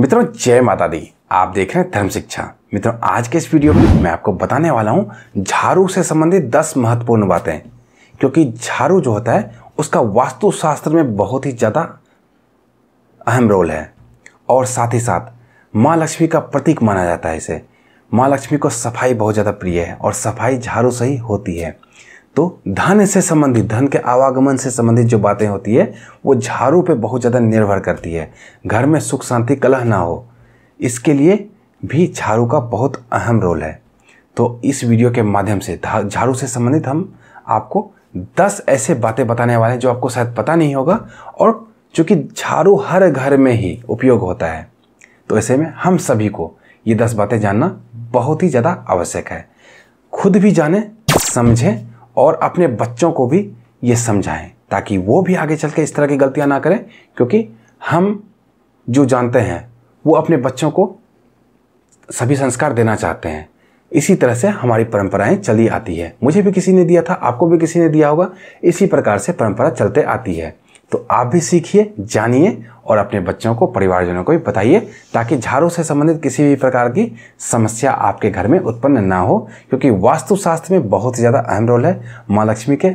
मित्रों जय माता दी आप देख रहे हैं धर्म शिक्षा मित्रों आज के इस वीडियो में मैं आपको बताने वाला हूँ झाड़ू से संबंधित दस महत्वपूर्ण बातें क्योंकि झाड़ू जो होता है उसका वास्तुशास्त्र में बहुत ही ज़्यादा अहम रोल है और साथ ही साथ माँ लक्ष्मी का प्रतीक माना जाता है इसे माँ लक्ष्मी को सफाई बहुत ज़्यादा प्रिय है और सफाई झाड़ू से ही होती है तो धन से संबंधित धन के आवागमन से संबंधित जो बातें होती है वो झाड़ू पे बहुत ज़्यादा निर्भर करती है घर में सुख शांति कलह ना हो इसके लिए भी झाड़ू का बहुत अहम रोल है तो इस वीडियो के माध्यम से झाड़ू से संबंधित हम आपको दस ऐसे बातें बताने वाले हैं जो आपको शायद पता नहीं होगा और चूँकि झाड़ू हर घर में ही उपयोग होता है तो ऐसे में हम सभी को ये दस बातें जानना बहुत ही ज़्यादा आवश्यक है खुद भी जाने समझें और अपने बच्चों को भी ये समझाएं ताकि वो भी आगे चल के इस तरह की गलतियाँ ना करें क्योंकि हम जो जानते हैं वो अपने बच्चों को सभी संस्कार देना चाहते हैं इसी तरह से हमारी परंपराएं चली आती है मुझे भी किसी ने दिया था आपको भी किसी ने दिया होगा इसी प्रकार से परंपरा चलते आती है तो आप भी सीखिए जानिए और अपने बच्चों को परिवारजनों को भी बताइए ताकि झाड़ू से संबंधित किसी भी प्रकार की समस्या आपके घर में उत्पन्न ना हो क्योंकि वास्तुशास्त्र में बहुत ही ज़्यादा अहम रोल है माँ लक्ष्मी के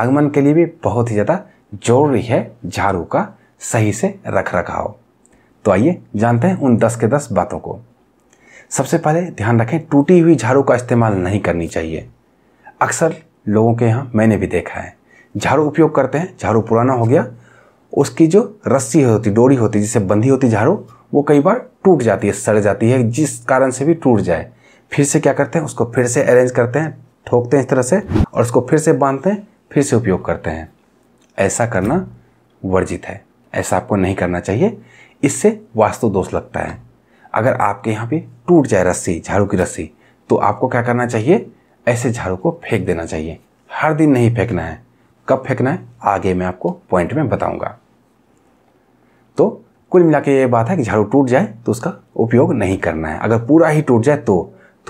आगमन के लिए भी बहुत ही ज़्यादा जरूरी है झाड़ू का सही से रख रखाव तो आइए जानते हैं उन दस के दस बातों को सबसे पहले ध्यान रखें टूटी हुई झाड़ू का इस्तेमाल नहीं करनी चाहिए अक्सर लोगों के यहाँ मैंने भी देखा है झाड़ू उपयोग करते हैं झाड़ू पुराना हो गया उसकी जो रस्सी होती डोरी होती जिससे बंधी होती झाड़ू वो कई बार टूट जाती है सड़ जाती है जिस कारण से भी टूट जाए फिर से क्या करते हैं उसको फिर से अरेंज करते हैं ठोकते हैं इस तरह से और उसको फिर से बांधते हैं फिर से उपयोग करते हैं ऐसा करना वर्जित है ऐसा आपको नहीं करना चाहिए इससे वास्तु दोष लगता है अगर आपके यहाँ पे टूट जाए रस्सी झाड़ू की रस्सी तो आपको क्या करना चाहिए ऐसे झाड़ू को फेंक देना चाहिए हर दिन नहीं फेंकना है कब फेंकना है आगे मैं आपको पॉइंट में बताऊंगा तो कुल मिला के ये बात है कि झाड़ू टूट जाए तो उसका उपयोग नहीं करना है अगर पूरा ही टूट जाए तो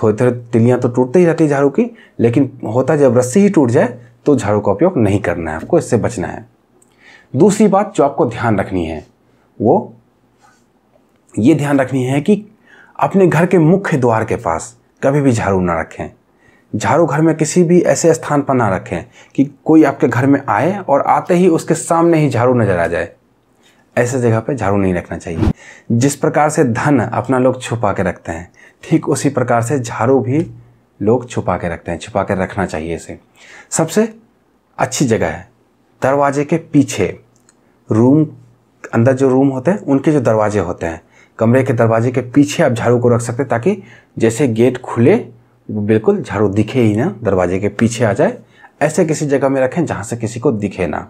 थोड़ी थोड़ी तिलियाँ तो टूटते ही रहती है झाड़ू की लेकिन होता जब रस्सी ही टूट जाए तो झाड़ू का उपयोग नहीं करना है आपको इससे बचना है दूसरी बात जो आपको ध्यान रखनी है वो ये ध्यान रखनी है कि अपने घर के मुख्य द्वार के पास कभी भी झाड़ू ना रखें झाड़ू घर में किसी भी ऐसे स्थान पर ना रखें कि कोई आपके घर में आए और आते ही उसके सामने ही झाड़ू नज़र आ जाए ऐसे जगह पर झाड़ू नहीं रखना चाहिए जिस प्रकार से धन अपना लोग छुपा के रखते हैं ठीक उसी प्रकार से झाड़ू भी लोग छुपा के रखते हैं छुपा के रखना चाहिए इसे सबसे अच्छी जगह है दरवाजे के पीछे रूम अंदर जो रूम होते हैं उनके जो दरवाजे होते हैं कमरे के दरवाजे के पीछे आप झाड़ू को रख सकते हैं ताकि जैसे गेट खुले बिल्कुल झाड़ू दिखे ही ना दरवाजे के पीछे आ जाए ऐसे किसी जगह में रखें जहाँ से किसी को दिखे ना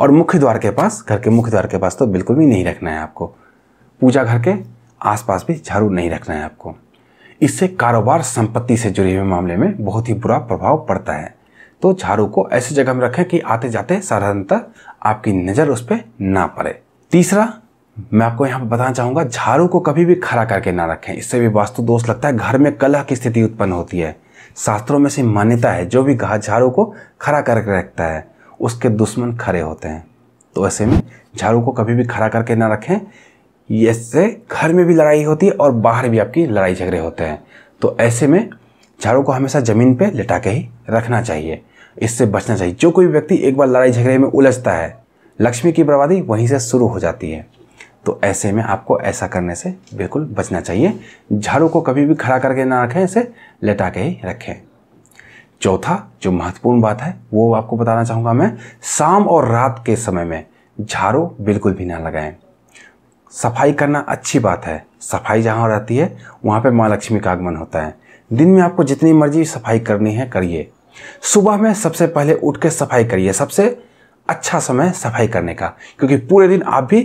और मुख्य द्वार के पास घर के मुख्य द्वार के पास तो बिल्कुल भी नहीं रखना है आपको पूजा घर के आसपास भी झाड़ू नहीं रखना है आपको इससे कारोबार संपत्ति से जुड़े हुए मामले में बहुत ही बुरा प्रभाव पड़ता है तो झाड़ू को ऐसी जगह में रखें कि आते जाते साधारणतः आपकी नज़र उस पर ना पड़े तीसरा मैं आपको यहाँ पर बताना चाहूँगा झाड़ू को कभी भी खड़ा करके ना रखें इससे भी वास्तु दोष लगता है घर में कलह की स्थिति उत्पन्न होती है शास्त्रों में से मान्यता है जो भी घास झाड़ू को खड़ा करके रखता है उसके दुश्मन खड़े होते हैं तो ऐसे में झाड़ू को कभी भी खड़ा करके ना रखें इससे घर में भी लड़ाई होती है और बाहर भी आपकी लड़ाई झगड़े होते हैं तो ऐसे में झाड़ू को हमेशा ज़मीन पर लिटा के ही रखना चाहिए इससे बचना चाहिए जो कोई व्यक्ति एक बार लड़ाई झगड़े में उलझता है लक्ष्मी की बर्बादी वहीं से शुरू हो जाती है तो ऐसे में आपको ऐसा करने से बिल्कुल बचना चाहिए झाड़ू को कभी भी खड़ा करके ना रखें इसे लेटा के ही रखें चौथा जो महत्वपूर्ण बात है वो आपको बताना चाहूँगा मैं शाम और रात के समय में झाड़ू बिल्कुल भी ना लगाएं सफाई करना अच्छी बात है सफाई जहाँ रहती है वहाँ पे माँ लक्ष्मी का आगमन होता है दिन में आपको जितनी मर्जी सफाई करनी है करिए सुबह में सबसे पहले उठ के सफाई करिए सबसे अच्छा समय सफाई करने का क्योंकि पूरे दिन आप भी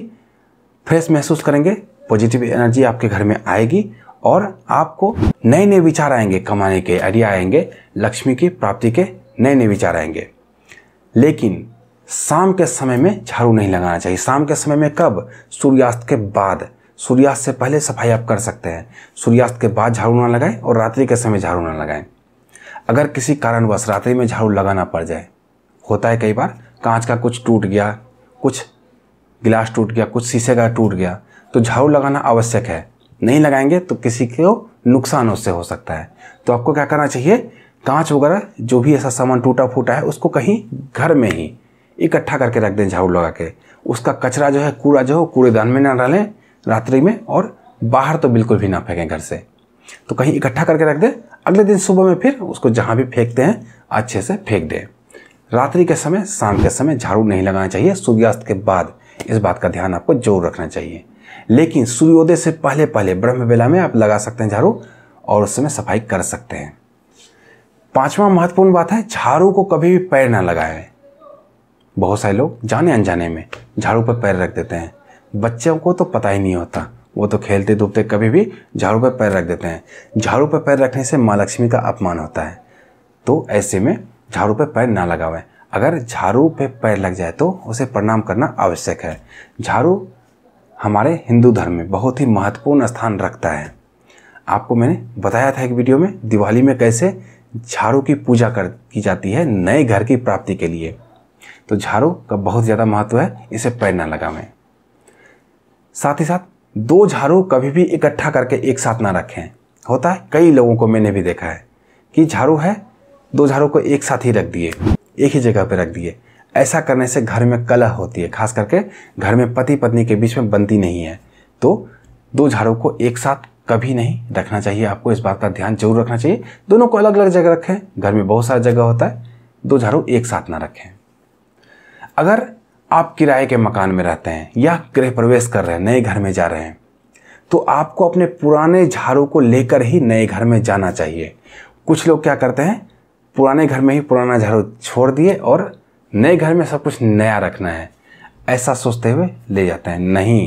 फ्रेश महसूस करेंगे पॉजिटिव एनर्जी आपके घर में आएगी और आपको नए नए विचार आएंगे कमाने के आइडिया आएंगे लक्ष्मी की प्राप्ति के नए नए विचार आएंगे लेकिन शाम के समय में झाड़ू नहीं लगाना चाहिए शाम के समय में कब सूर्यास्त के बाद सूर्यास्त से पहले सफाई आप कर सकते हैं सूर्यास्त के बाद झाड़ू ना लगाएं और रात्रि के समय झाड़ू ना लगाएं अगर किसी कारणवश रात्रि में झाड़ू लगाना पड़ जाए होता है कई बार कांच का कुछ टूट गया कुछ गिलास टूट गया कुछ शीशे का टूट गया तो झाड़ू लगाना आवश्यक है नहीं लगाएंगे तो किसी को नुकसान उससे हो सकता है तो आपको क्या करना चाहिए कांच वगैरह जो भी ऐसा सामान टूटा फूटा है उसको कहीं घर में ही इकट्ठा करके रख दें झाड़ू लगा के उसका कचरा जो है कूड़ा जो है कूड़ेदान में ना डालें रात्रि में और बाहर तो बिल्कुल भी ना फेंकें घर से तो कहीं इकट्ठा करके रख दें अगले दिन सुबह में फिर उसको जहाँ भी फेंकते हैं अच्छे से फेंक दें रात्रि के समय शाम के समय झाड़ू नहीं लगाना चाहिए सूर्यास्त के बाद इस बात का ध्यान आपको जरूर रखना चाहिए लेकिन सूर्योदय से पहले पहले ब्रह्म बेला में आप लगा सकते हैं झाड़ू और उस समय सफाई कर सकते हैं पांचवा महत्वपूर्ण बात है झाड़ू को कभी भी पैर ना लगाए बहुत सारे लोग जाने अनजाने में झाड़ू पर पैर रख देते हैं बच्चों को तो पता ही नहीं होता वो तो खेलते धूपते कभी भी झाड़ू पर पैर रख देते हैं झाड़ू पर पैर रखने से माँ लक्ष्मी का अपमान होता है तो ऐसे में झाड़ू पर पैर ना लगावें अगर झाड़ू पे पैर लग जाए तो उसे प्रणाम करना आवश्यक है झाड़ू हमारे हिंदू धर्म में बहुत ही महत्वपूर्ण स्थान रखता है आपको मैंने बताया था एक वीडियो में दिवाली में कैसे झाड़ू की पूजा कर की जाती है नए घर की प्राप्ति के लिए तो झाड़ू का बहुत ज़्यादा महत्व है इसे पैर ना लगावें साथ ही साथ दो झाड़ू कभी भी इकट्ठा करके एक साथ ना रखें होता है कई लोगों को मैंने भी देखा है कि झाड़ू है दो झाड़ू को एक साथ ही रख दिए एक ही जगह पर रख दिए ऐसा करने से घर में कलह होती है खास करके घर में पति पत्नी के बीच में बनती नहीं है तो दो झाड़ू को एक साथ कभी नहीं रखना चाहिए आपको इस बात का ध्यान जरूर रखना चाहिए दोनों को अलग अलग जगह रखें घर में बहुत सारा जगह होता है दो झाड़ू एक साथ ना रखें अगर आप किराए के मकान में रहते हैं या गृह प्रवेश कर रहे हैं नए घर में जा रहे हैं तो आपको अपने पुराने झाड़ू को लेकर ही नए घर में जाना चाहिए कुछ लोग क्या करते हैं पुराने घर में ही पुराना झाड़ू छोड़ दिए और नए घर में सब कुछ नया रखना है ऐसा सोचते हुए ले जाते हैं नहीं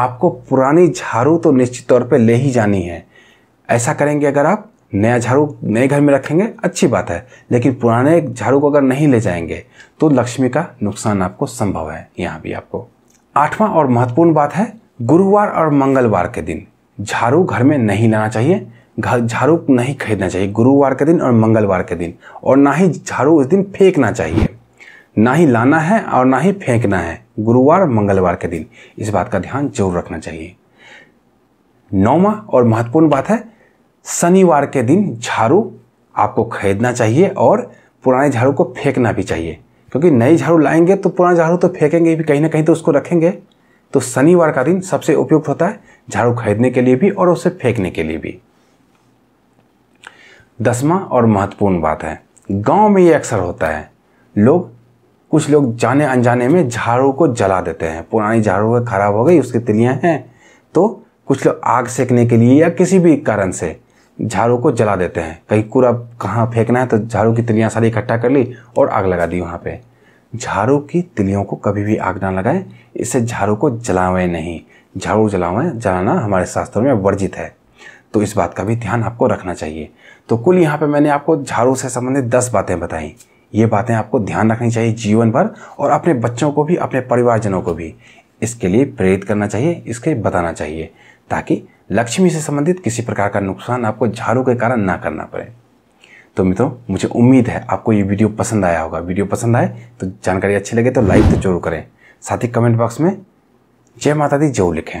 आपको पुरानी झाड़ू तो निश्चित तौर पे ले ही जानी है ऐसा करेंगे अगर आप नया झाड़ू नए घर में रखेंगे अच्छी बात है लेकिन पुराने झाड़ू को अगर नहीं ले जाएंगे तो लक्ष्मी का नुकसान आपको संभव है यहाँ भी आपको आठवां और महत्वपूर्ण बात है गुरुवार और मंगलवार के दिन झाड़ू घर में नहीं लाना चाहिए झाड़ू नहीं खरीदना चाहिए गुरुवार के दिन और मंगलवार के दिन और ना ही झाड़ू उस दिन फेंकना चाहिए ना ही लाना है और ना ही फेंकना है गुरुवार मंगलवार के दिन इस बात का ध्यान जरूर रखना चाहिए नौवा और महत्वपूर्ण बात है शनिवार के दिन झाड़ू आपको खरीदना चाहिए और पुराने झाड़ू को फेंकना भी चाहिए क्योंकि नई झाड़ू लाएंगे तो पुराना झाड़ू तो फेंकेंगे भी कहीं ना कहीं तो उसको रखेंगे तो शनिवार का दिन सबसे उपयुक्त होता है झाड़ू खरीदने के लिए भी और उसे फेंकने के लिए भी दसवा और महत्वपूर्ण बात है गांव में ये अक्सर होता है लोग कुछ लोग जाने अनजाने में झाड़ू को जला देते हैं पुरानी झाड़ू खराब हो गई उसकी तिलियाँ हैं तो कुछ लोग आग सेकने के लिए या किसी भी कारण से झाड़ू को जला देते हैं कहीं कूड़ा कहाँ फेंकना है तो झाड़ू की तिलियाँ सारी इकट्ठा कर ली और आग लगा दी वहाँ पे झाड़ू की तिलियों को कभी भी आग ना लगाएं इससे झाड़ू को जलावें नहीं झाड़ू जलावें जलाना हमारे शास्त्रों में वर्जित है तो इस बात का भी ध्यान आपको रखना चाहिए तो कुल यहाँ पे मैंने आपको झाड़ू से संबंधित दस बातें बताई ये बातें आपको ध्यान रखनी चाहिए जीवन भर और अपने बच्चों को भी अपने परिवारजनों को भी इसके लिए प्रेरित करना चाहिए इसके बताना चाहिए ताकि लक्ष्मी से संबंधित किसी प्रकार का नुकसान आपको झाड़ू के कारण ना करना पड़े तो मित्रों मुझे उम्मीद है आपको ये वीडियो पसंद आया होगा वीडियो पसंद आए तो जानकारी अच्छी लगे तो लाइक तो जरूर करें साथ ही कमेंट बॉक्स में जय माता दी जो लिखें